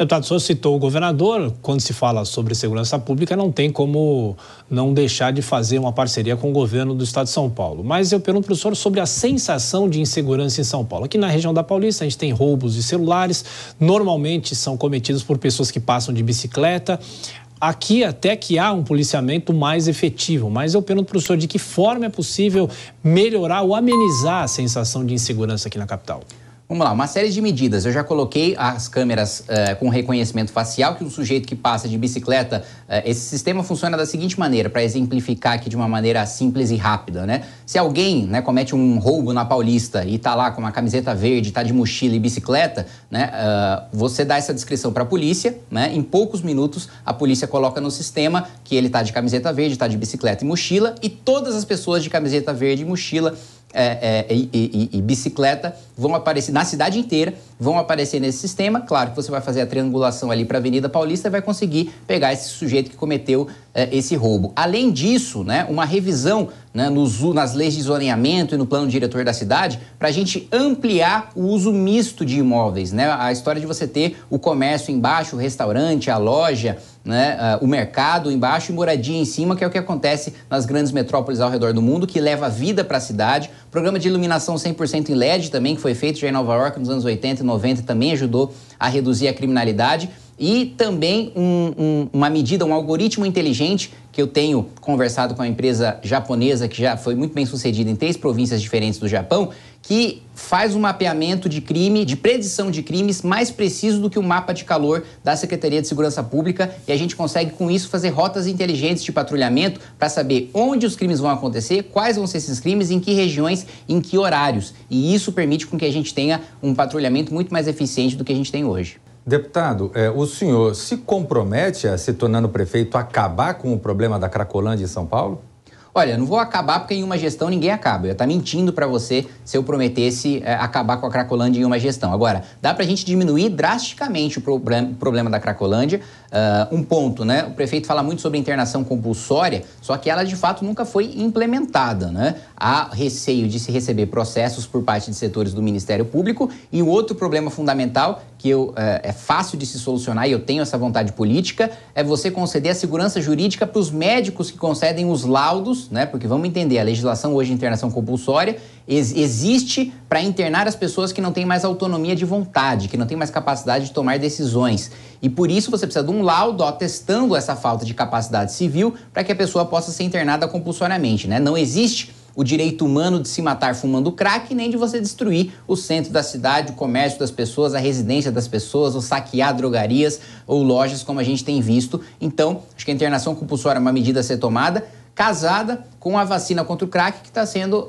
Deputado, o senhor citou o governador. Quando se fala sobre segurança pública, não tem como não deixar de fazer uma parceria com o governo do estado de São Paulo. Mas eu pergunto para o senhor sobre a sensação de insegurança em São Paulo. Aqui na região da Paulista, a gente tem roubos de celulares, normalmente são cometidos por pessoas que passam de bicicleta. Aqui até que há um policiamento mais efetivo, mas eu pergunto para o senhor de que forma é possível melhorar ou amenizar a sensação de insegurança aqui na capital. Vamos lá, uma série de medidas. Eu já coloquei as câmeras uh, com reconhecimento facial, que um sujeito que passa de bicicleta, uh, esse sistema funciona da seguinte maneira, para exemplificar aqui de uma maneira simples e rápida, né? Se alguém né, comete um roubo na Paulista e tá lá com uma camiseta verde, tá de mochila e bicicleta, né? Uh, você dá essa descrição para a polícia, né? Em poucos minutos a polícia coloca no sistema que ele tá de camiseta verde, tá de bicicleta e mochila, e todas as pessoas de camiseta verde e mochila é, é, e, e, e, bicicleta vão aparecer na cidade inteira, vão aparecer nesse sistema. Claro que você vai fazer a triangulação ali para a Avenida Paulista e vai conseguir pegar esse sujeito que cometeu é, esse roubo. Além disso, né, uma revisão né, nos, nas leis de zoneamento e no plano diretor da cidade para a gente ampliar o uso misto de imóveis. Né? A história de você ter o comércio embaixo, o restaurante, a loja, né, o mercado embaixo e moradia em cima, que é o que acontece nas grandes metrópoles ao redor do mundo, que leva vida para a cidade. Programa de iluminação 100% em LED também, que foi feito já em Nova York nos anos 80 e 90, também ajudou a reduzir a criminalidade e também um, um, uma medida, um algoritmo inteligente que eu tenho conversado com uma empresa japonesa que já foi muito bem sucedida em três províncias diferentes do Japão, que faz um mapeamento de crime, de predição de crimes mais preciso do que o mapa de calor da Secretaria de Segurança Pública e a gente consegue com isso fazer rotas inteligentes de patrulhamento para saber onde os crimes vão acontecer, quais vão ser esses crimes, em que regiões, em que horários. E isso permite com que a gente tenha um patrulhamento muito mais eficiente do que a gente tem hoje. Deputado, é, o senhor se compromete a, se tornando prefeito, a acabar com o problema da Cracolândia em São Paulo? Olha, não vou acabar porque em uma gestão ninguém acaba. Eu ia estar tá mentindo para você se eu prometesse é, acabar com a Cracolândia em uma gestão. Agora, dá para a gente diminuir drasticamente o problem problema da Cracolândia Uh, um ponto, né? O prefeito fala muito sobre internação compulsória, só que ela de fato nunca foi implementada, né? Há receio de se receber processos por parte de setores do Ministério Público e o outro problema fundamental que eu, uh, é fácil de se solucionar e eu tenho essa vontade política é você conceder a segurança jurídica para os médicos que concedem os laudos, né? Porque vamos entender, a legislação hoje de internação compulsória ex existe para internar as pessoas que não têm mais autonomia de vontade, que não têm mais capacidade de tomar decisões. E por isso você precisa de um laudo atestando essa falta de capacidade civil para que a pessoa possa ser internada compulsoriamente. Né? Não existe o direito humano de se matar fumando crack, nem de você destruir o centro da cidade, o comércio das pessoas, a residência das pessoas, ou saquear drogarias ou lojas, como a gente tem visto. Então, acho que a internação compulsória é uma medida a ser tomada, casada com a vacina contra o crack que está sendo. Uh,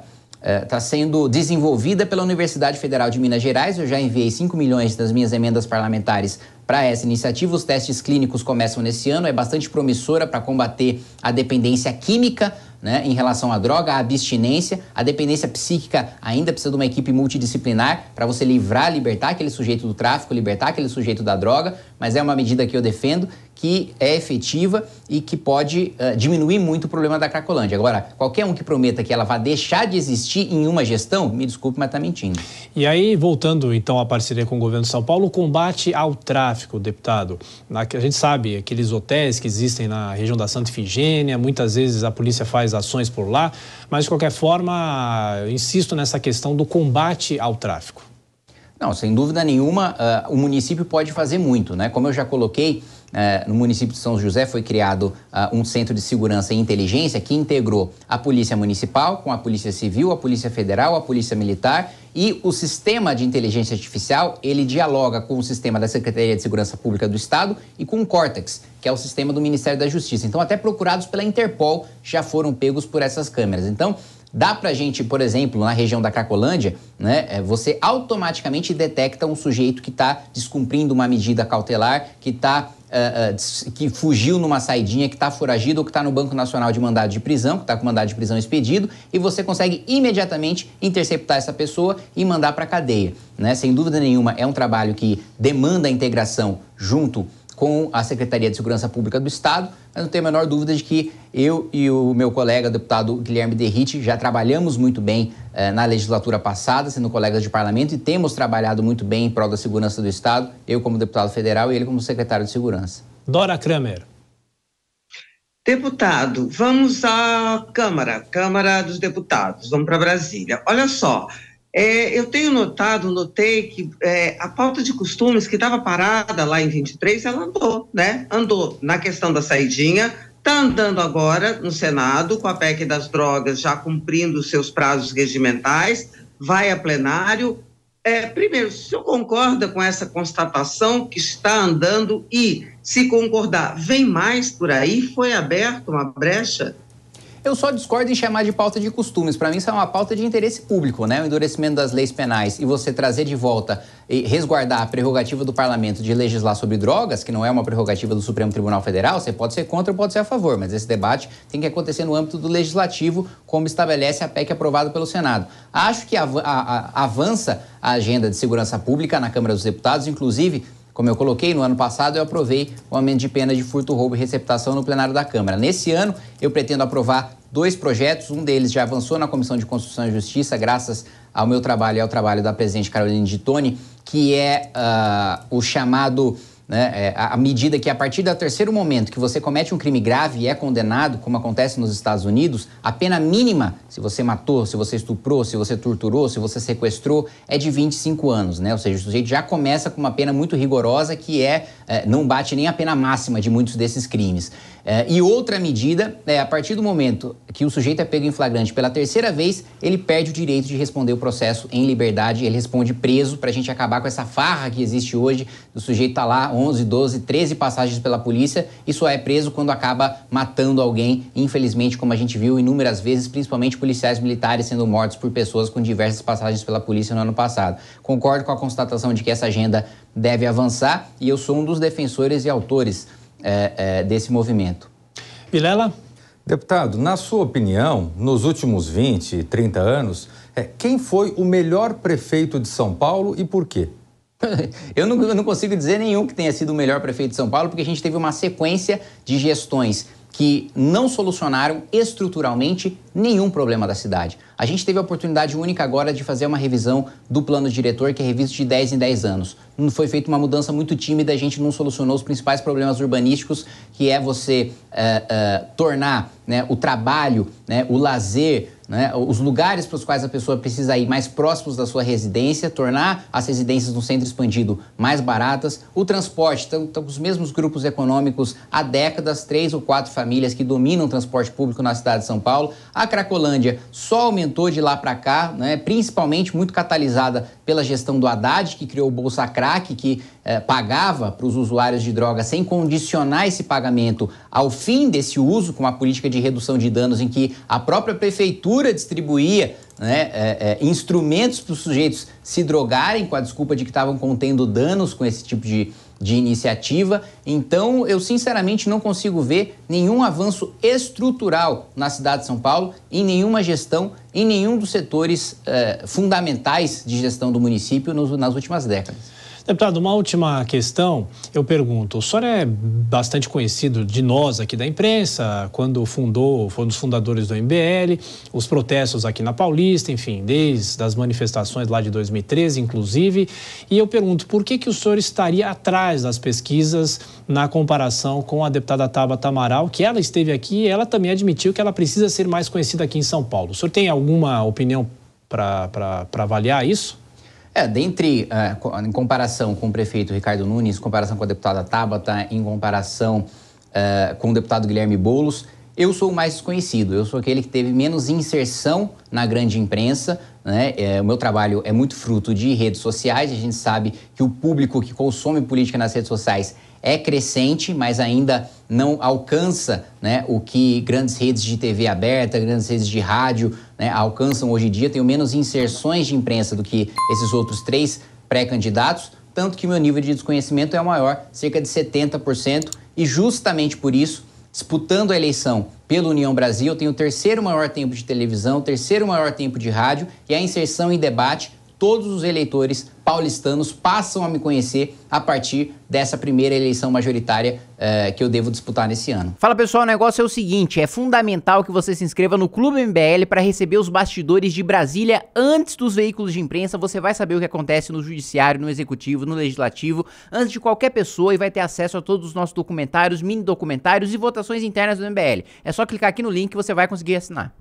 uh, está é, sendo desenvolvida pela Universidade Federal de Minas Gerais. Eu já enviei 5 milhões das minhas emendas parlamentares para essa iniciativa. Os testes clínicos começam nesse ano, é bastante promissora para combater a dependência química. Né, em relação à droga, à abstinência, a dependência psíquica ainda precisa de uma equipe multidisciplinar para você livrar, libertar aquele sujeito do tráfico, libertar aquele sujeito da droga, mas é uma medida que eu defendo, que é efetiva e que pode uh, diminuir muito o problema da Cracolândia. Agora, qualquer um que prometa que ela vai deixar de existir em uma gestão, me desculpe, mas está mentindo. E aí, voltando então à parceria com o governo de São Paulo, o combate ao tráfico, deputado. A gente sabe aqueles hotéis que existem na região da Santa Ifigênia, muitas vezes a polícia faz ações por lá, mas de qualquer forma, insisto nessa questão do combate ao tráfico. Não, sem dúvida nenhuma, uh, o município pode fazer muito, né? Como eu já coloquei, uh, no município de São José foi criado uh, um centro de segurança e inteligência que integrou a Polícia Municipal com a Polícia Civil, a Polícia Federal, a Polícia Militar e o sistema de inteligência artificial, ele dialoga com o sistema da Secretaria de Segurança Pública do Estado e com o Cortex, que é o sistema do Ministério da Justiça. Então, até procurados pela Interpol já foram pegos por essas câmeras. Então, Dá pra gente, por exemplo, na região da Cacolândia, né, é, você automaticamente detecta um sujeito que está descumprindo uma medida cautelar, que está é, é, que fugiu numa saidinha, que está foragido ou que está no Banco Nacional de Mandado de Prisão, que está com mandado de prisão expedido, e você consegue imediatamente interceptar essa pessoa e mandar para a cadeia. Né? Sem dúvida nenhuma, é um trabalho que demanda a integração junto com a Secretaria de Segurança Pública do Estado, mas não tenho a menor dúvida de que eu e o meu colega deputado Guilherme Derrite já trabalhamos muito bem eh, na legislatura passada, sendo colegas de parlamento, e temos trabalhado muito bem em prol da segurança do Estado, eu como deputado federal e ele como secretário de segurança. Dora Kramer. Deputado, vamos à Câmara, Câmara dos Deputados, vamos para Brasília. Olha só, é, eu tenho notado, notei que é, a pauta de costumes que estava parada lá em 23, ela andou, né? Andou na questão da saidinha, está andando agora no Senado com a PEC das drogas já cumprindo seus prazos regimentais, vai a plenário. É, primeiro, se o senhor concorda com essa constatação que está andando e, se concordar, vem mais por aí? Foi aberta uma brecha? Eu só discordo em chamar de pauta de costumes. Para mim, isso é uma pauta de interesse público, né? O endurecimento das leis penais e você trazer de volta e resguardar a prerrogativa do parlamento de legislar sobre drogas, que não é uma prerrogativa do Supremo Tribunal Federal, você pode ser contra ou pode ser a favor, mas esse debate tem que acontecer no âmbito do legislativo, como estabelece a PEC aprovada pelo Senado. Acho que av avança a agenda de segurança pública na Câmara dos Deputados, inclusive como eu coloquei, no ano passado eu aprovei o aumento de pena de furto, roubo e receptação no plenário da Câmara. Nesse ano, eu pretendo aprovar dois projetos. Um deles já avançou na Comissão de Constituição e Justiça, graças ao meu trabalho e ao trabalho da presidente Caroline Ditone, que é uh, o chamado né? É, à medida que, a partir do terceiro momento que você comete um crime grave e é condenado, como acontece nos Estados Unidos, a pena mínima, se você matou, se você estuprou, se você torturou, se você sequestrou, é de 25 anos. Né? Ou seja, o sujeito já começa com uma pena muito rigorosa que é, é não bate nem a pena máxima de muitos desses crimes. É, e outra medida é, a partir do momento que o sujeito é pego em flagrante pela terceira vez, ele perde o direito de responder o processo em liberdade, ele responde preso para a gente acabar com essa farra que existe hoje, o sujeito está lá 11, 12, 13 passagens pela polícia e só é preso quando acaba matando alguém, infelizmente, como a gente viu inúmeras vezes, principalmente policiais militares sendo mortos por pessoas com diversas passagens pela polícia no ano passado. Concordo com a constatação de que essa agenda deve avançar e eu sou um dos defensores e autores é, é, desse movimento. Vilela? Deputado, na sua opinião, nos últimos 20, 30 anos, é, quem foi o melhor prefeito de São Paulo e por quê? Eu não, eu não, consigo dizer nenhum que tenha sido o melhor prefeito de São Paulo, porque a gente teve uma sequência de gestões que não solucionaram estruturalmente nenhum problema da cidade. A gente teve a oportunidade única agora de fazer uma revisão do plano diretor, que é revisto de 10 em 10 anos. Foi feita uma mudança muito tímida, a gente não solucionou os principais problemas urbanísticos, que é você eh, eh, tornar né, o trabalho, né, o lazer, né, os lugares para os quais a pessoa precisa ir mais próximos da sua residência, tornar as residências no centro expandido mais baratas, o transporte, estão então, os mesmos grupos econômicos há décadas, três ou quatro famílias que dominam o transporte público na cidade de São Paulo. A Cracolândia só aumentou de lá para cá, né, principalmente muito catalisada pela gestão do Haddad, que criou o Bolsa Crack, que eh, pagava para os usuários de drogas sem condicionar esse pagamento ao fim desse uso, com uma política de redução de danos em que a própria prefeitura distribuía né, eh, eh, instrumentos para os sujeitos se drogarem com a desculpa de que estavam contendo danos com esse tipo de, de iniciativa. Então, eu sinceramente não consigo ver nenhum avanço estrutural na cidade de São Paulo, em nenhuma gestão, em nenhum dos setores fundamentais de gestão do município nos, nas últimas décadas. Deputado, uma última questão. Eu pergunto, o senhor é bastante conhecido de nós aqui da imprensa, quando fundou, foi um dos fundadores do MBL, os protestos aqui na Paulista, enfim, desde as manifestações lá de 2013, inclusive. E eu pergunto, por que, que o senhor estaria atrás das pesquisas na comparação com a deputada Taba Tamaral, que ela esteve aqui e ela também admitiu que ela precisa ser mais conhecida aqui em São Paulo. O senhor tem alguma opinião para avaliar isso? É, dentre, uh, em comparação com o prefeito Ricardo Nunes, em comparação com a deputada Tabata, em comparação uh, com o deputado Guilherme Boulos, eu sou o mais desconhecido, eu sou aquele que teve menos inserção na grande imprensa. Né? É, o meu trabalho é muito fruto de redes sociais, a gente sabe que o público que consome política nas redes sociais é crescente, mas ainda não alcança né, o que grandes redes de TV aberta, grandes redes de rádio né, alcançam hoje em dia. Tenho menos inserções de imprensa do que esses outros três pré-candidatos, tanto que meu nível de desconhecimento é o maior, cerca de 70%, e justamente por isso disputando a eleição pelo União Brasil, tem o terceiro maior tempo de televisão, o terceiro maior tempo de rádio e a inserção em debate todos os eleitores paulistanos passam a me conhecer a partir dessa primeira eleição majoritária eh, que eu devo disputar nesse ano. Fala pessoal, o negócio é o seguinte: é fundamental que você se inscreva no Clube MBL para receber os bastidores de Brasília antes dos veículos de imprensa. Você vai saber o que acontece no Judiciário, no Executivo, no Legislativo, antes de qualquer pessoa e vai ter acesso a todos os nossos documentários, mini documentários e votações internas do MBL. É só clicar aqui no link que você vai conseguir assinar.